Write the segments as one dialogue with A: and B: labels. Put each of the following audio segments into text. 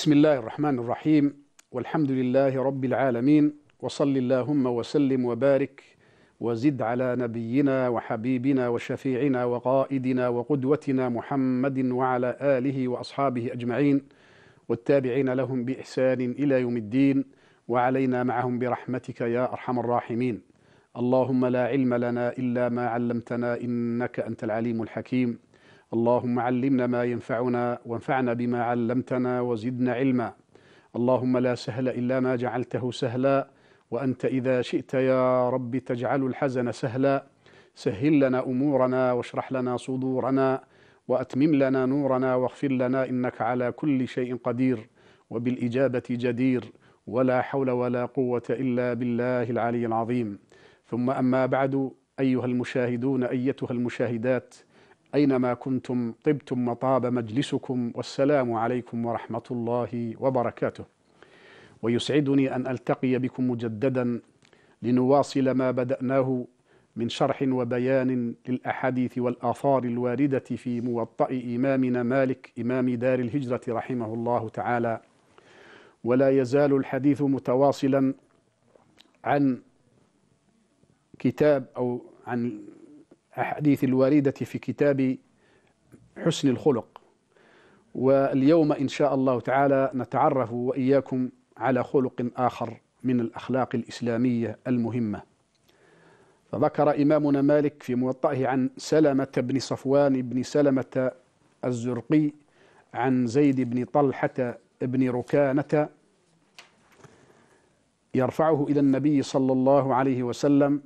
A: بسم الله الرحمن الرحيم والحمد لله رب العالمين وصل اللهم وسلم وبارك وزد على نبينا وحبيبنا وشفيعنا وقائدنا وقدوتنا محمد وعلى اله واصحابه اجمعين والتابعين لهم باحسان الى يوم الدين وعلينا معهم برحمتك يا ارحم الراحمين اللهم لا علم لنا الا ما علمتنا انك انت العليم الحكيم اللهم علمنا ما ينفعنا وانفعنا بما علمتنا وزدنا علما اللهم لا سهل الا ما جعلته سهلا وانت اذا شئت يا رب تجعل الحزن سهلا سهل لنا امورنا واشرح لنا صدورنا واتمم لنا نورنا واغفر لنا انك على كل شيء قدير وبالاجابه جدير ولا حول ولا قوه الا بالله العلي العظيم ثم اما بعد ايها المشاهدون ايتها المشاهدات أينما كنتم طبتم وطاب مجلسكم والسلام عليكم ورحمة الله وبركاته ويسعدني أن ألتقي بكم مجددا لنواصل ما بدأناه من شرح وبيان للأحاديث والآثار الواردة في موطأ إمامنا مالك إمام دار الهجرة رحمه الله تعالى ولا يزال الحديث متواصلا عن كتاب أو عن الأحاديث الواردة في كتاب حسن الخلق واليوم إن شاء الله تعالى نتعرف وإياكم على خلق آخر من الأخلاق الإسلامية المهمة فذكر إمامنا مالك في موطئه عن سلمة بن صفوان بن سلمة الزرقي عن زيد بن طلحة بن ركانة يرفعه إلى النبي صلى الله عليه وسلم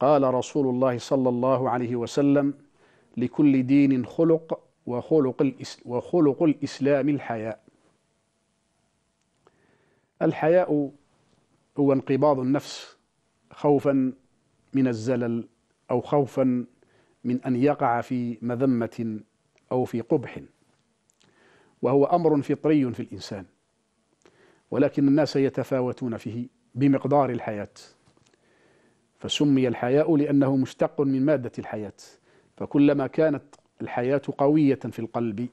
A: قال رسول الله صلى الله عليه وسلم لكل دين خلق وخلق, وخلق الإسلام الحياء الحياء هو انقباض النفس خوفا من الزلل أو خوفا من أن يقع في مذمة أو في قبح وهو أمر فطري في الإنسان ولكن الناس يتفاوتون فيه بمقدار الحياه فسمي الحياء لأنه مشتق من مادة الحياة فكلما كانت الحياة قوية في القلب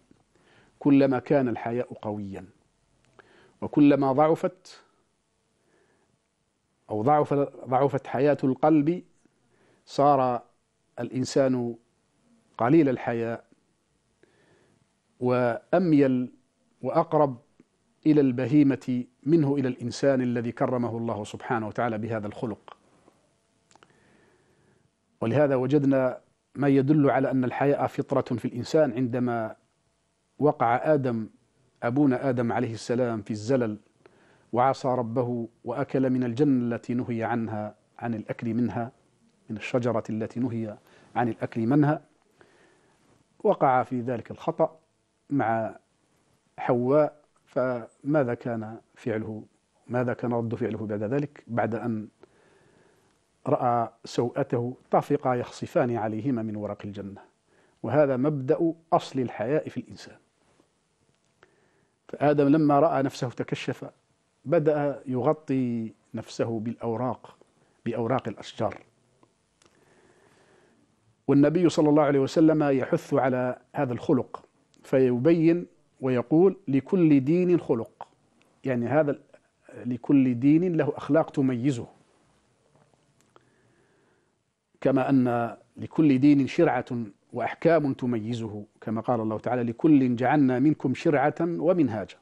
A: كلما كان الحياء قويا وكلما ضعفت أو ضعف ضعفت حياة القلب صار الإنسان قليل الحياء وأميل وأقرب إلى البهيمة منه إلى الإنسان الذي كرمه الله سبحانه وتعالى بهذا الخلق ولهذا وجدنا ما يدل على أن الحياء فطرة في الإنسان عندما وقع آدم أبونا آدم عليه السلام في الزلل وعصى ربه وأكل من الجنة التي نهي عنها عن الأكل منها من الشجرة التي نهي عن الأكل منها وقع في ذلك الخطأ مع حواء فماذا كان فعله ماذا كان رد فعله بعد ذلك بعد أن رأى سوءته طفقا يخصفان عليهما من ورق الجنة وهذا مبدأ أصل الحياء في الإنسان فآدم لما رأى نفسه تكشف بدأ يغطي نفسه بالأوراق بأوراق الأشجار والنبي صلى الله عليه وسلم يحث على هذا الخلق فيبين ويقول لكل دين خلق يعني هذا لكل دين له أخلاق تميزه كما أن لكل دين شرعة وأحكام تميزه كما قال الله تعالى لكل جعلنا منكم شرعة ومنهاجا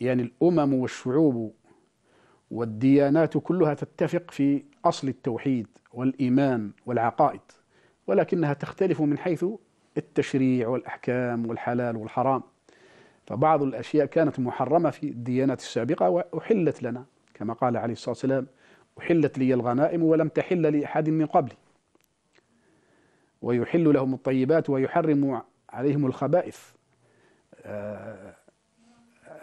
A: يعني الأمم والشعوب والديانات كلها تتفق في أصل التوحيد والإيمان والعقائد ولكنها تختلف من حيث التشريع والأحكام والحلال والحرام فبعض الأشياء كانت محرمة في الديانات السابقة وأحلت لنا كما قال عليه الصلاة والسلام أحلت لي الغنائم ولم تحل لأحد من قبلي ويحل لهم الطيبات ويحرم عليهم الخبائث آه،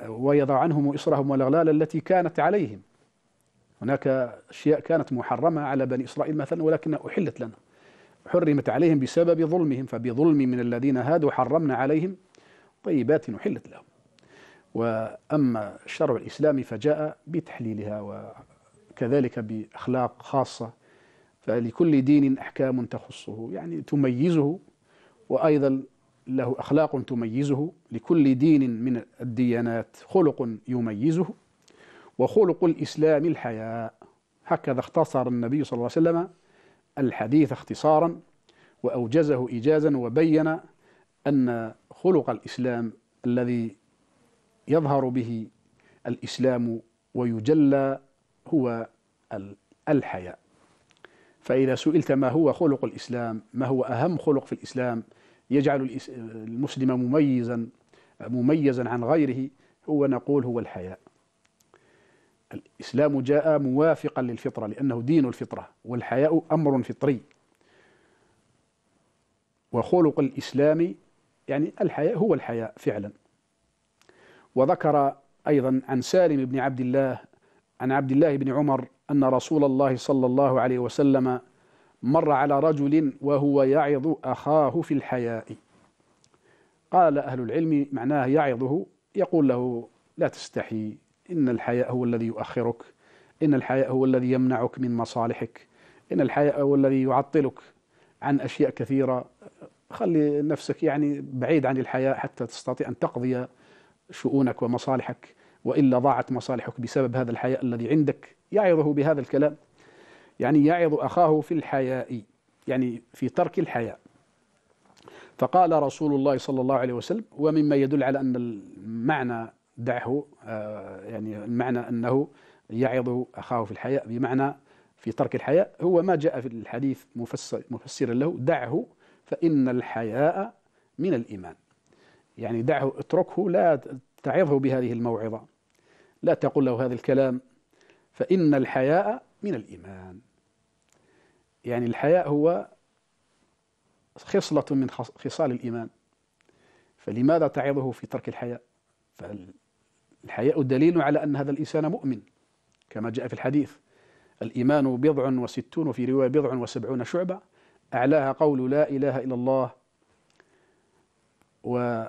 A: ويضع عنهم إصرهم والأغلال التي كانت عليهم هناك أشياء كانت محرمة على بني إسرائيل مثلا ولكن أحلت لنا حرمت عليهم بسبب ظلمهم فبظلم من الذين هادوا حرمنا عليهم طيبات أحلت لهم وأما الشرع الإسلامي فجاء بتحليلها كذلك بأخلاق خاصة فلكل دين أحكام تخصه يعني تميزه وأيضا له أخلاق تميزه لكل دين من الديانات خلق يميزه وخلق الإسلام الحياء هكذا اختصر النبي صلى الله عليه وسلم الحديث اختصارا وأوجزه إيجازا وبين أن خلق الإسلام الذي يظهر به الإسلام ويجلى هو الحياء فإذا سئلت ما هو خلق الإسلام ما هو أهم خلق في الإسلام يجعل المسلم مميزا مميزا عن غيره هو نقول هو الحياء الإسلام جاء موافقا للفطرة لأنه دين الفطرة والحياء أمر فطري وخلق الإسلام يعني الحياء هو الحياء فعلا وذكر أيضا عن سالم بن عبد الله عن عبد الله بن عمر أن رسول الله صلى الله عليه وسلم مر على رجل وهو يعظ أخاه في الحياء قال أهل العلم معناه يعظه يقول له لا تستحي إن الحياء هو الذي يؤخرك إن الحياء هو الذي يمنعك من مصالحك إن الحياء هو الذي يعطلك عن أشياء كثيرة خلي نفسك يعني بعيد عن الحياء حتى تستطيع أن تقضي شؤونك ومصالحك وإلا ضاعت مصالحك بسبب هذا الحياء الذي عندك يعظه بهذا الكلام يعني يعظ أخاه في الحياء يعني في ترك الحياء فقال رسول الله صلى الله عليه وسلم ومما يدل على أن المعنى دعه آه، يعني المعنى أنه يعظ أخاه في الحياء بمعنى في ترك الحياء هو ما جاء في الحديث مفسر مفسرا له دعه فإن الحياء من الإيمان يعني دعه اتركه لا تعظه بهذه الموعظة لا تقل له هذا الكلام فإن الحياء من الإيمان يعني الحياء هو خصلة من خصال الإيمان فلماذا تعظه في ترك الحياء فالحياء دليل على أن هذا الإنسان مؤمن كما جاء في الحديث الإيمان بضع وستون وفي رواية بضع وسبعون شعبة أعلاها قول لا إله إلا الله و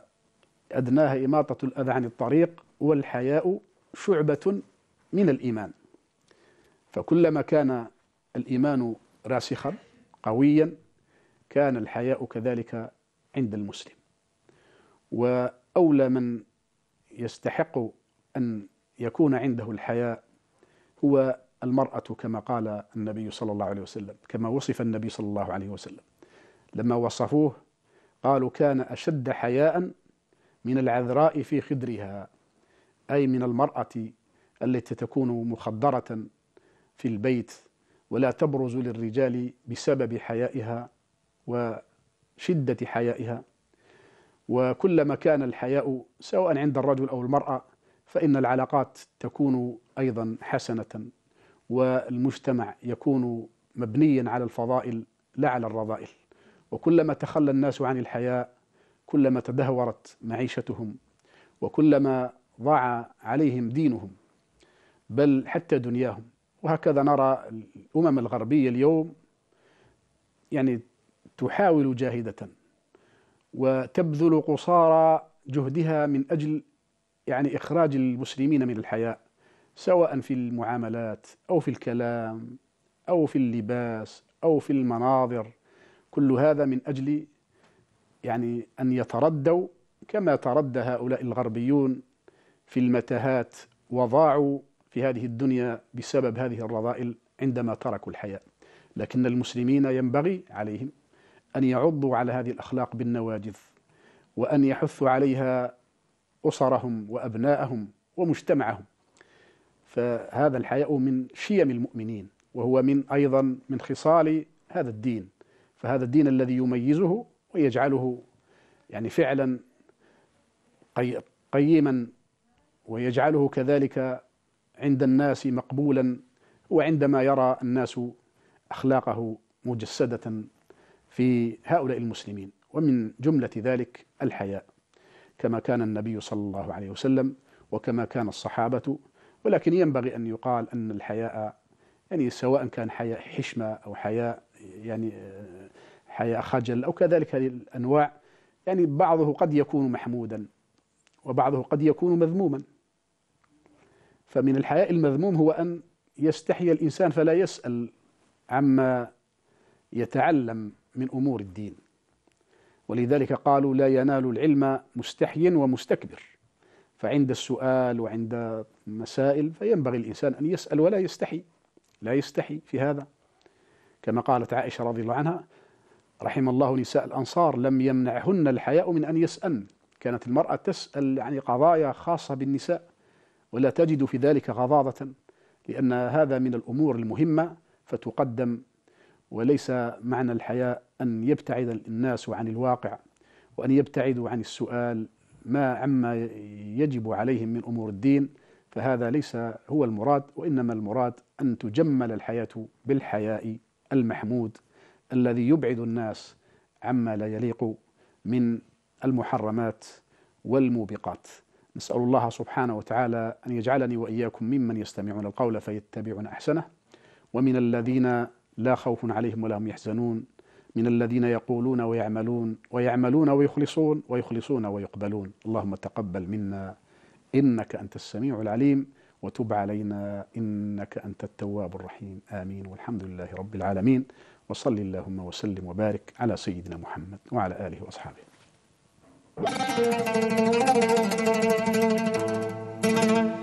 A: أدناها إماطة الأذى عن الطريق والحياء شعبة من الإيمان فكلما كان الإيمان راسخا قويا كان الحياء كذلك عند المسلم وأولى من يستحق أن يكون عنده الحياء هو المرأة كما قال النبي صلى الله عليه وسلم كما وصف النبي صلى الله عليه وسلم لما وصفوه قالوا كان أشد حياء من العذراء في خدرها أي من المرأة التي تكون مخدرة في البيت ولا تبرز للرجال بسبب حيائها وشدة حيائها وكلما كان الحياء سواء عند الرجل أو المرأة فإن العلاقات تكون أيضا حسنة والمجتمع يكون مبنيا على الفضائل لا على الرذائل وكلما تخلى الناس عن الحياء كلما تدهورت معيشتهم وكلما ضاع عليهم دينهم بل حتى دنياهم وهكذا نرى الامم الغربيه اليوم يعني تحاول جاهده وتبذل قصارى جهدها من اجل يعني اخراج المسلمين من الحياء سواء في المعاملات او في الكلام او في اللباس او في المناظر كل هذا من اجل يعني أن يتردوا كما تردى هؤلاء الغربيون في المتاهات وضاعوا في هذه الدنيا بسبب هذه الرذائل عندما تركوا الحياة لكن المسلمين ينبغي عليهم أن يعضوا على هذه الأخلاق بالنواجذ وأن يحثوا عليها أسرهم وأبناءهم ومجتمعهم فهذا الحياء من شيم المؤمنين وهو من أيضا من خصال هذا الدين فهذا الدين الذي يميزه ويجعله يعني فعلا قيما ويجعله كذلك عند الناس مقبولا وعندما يرى الناس أخلاقه مجسدة في هؤلاء المسلمين ومن جملة ذلك الحياء كما كان النبي صلى الله عليه وسلم وكما كان الصحابة ولكن ينبغي أن يقال أن الحياء يعني سواء كان حياء حشمة أو حياء يعني حياء خجل أو كذلك هذه الأنواع يعني بعضه قد يكون محمودا وبعضه قد يكون مذموما فمن الحياء المذموم هو أن يستحي الإنسان فلا يسأل عما يتعلم من أمور الدين ولذلك قالوا لا ينال العلم مستحي ومستكبر فعند السؤال وعند مسائل فينبغي الإنسان أن يسأل ولا يستحي لا يستحي في هذا كما قالت عائشة رضي الله عنها رحم الله نساء الأنصار لم يمنعهن الحياء من أن يسألن كانت المرأة تسأل يعني قضايا خاصة بالنساء ولا تجد في ذلك غضاضة لأن هذا من الأمور المهمة فتقدم وليس معنى الحياء أن يبتعد الناس عن الواقع وأن يبتعدوا عن السؤال ما عما يجب عليهم من أمور الدين فهذا ليس هو المراد وإنما المراد أن تجمل الحياة بالحياء المحمود الذي يبعد الناس عما لا يليق من المحرمات والموبقات نسأل الله سبحانه وتعالى أن يجعلني وإياكم ممن يستمعون القول فيتبعون أحسنه ومن الذين لا خوف عليهم ولا هم يحزنون من الذين يقولون ويعملون ويعملون ويخلصون ويخلصون ويقبلون اللهم تقبل منا إنك أنت السميع العليم وتب علينا إنك أنت التواب الرحيم آمين والحمد لله رب العالمين وصل اللهم وسلم وبارك على سيدنا محمد وعلى آله وأصحابه Thank you.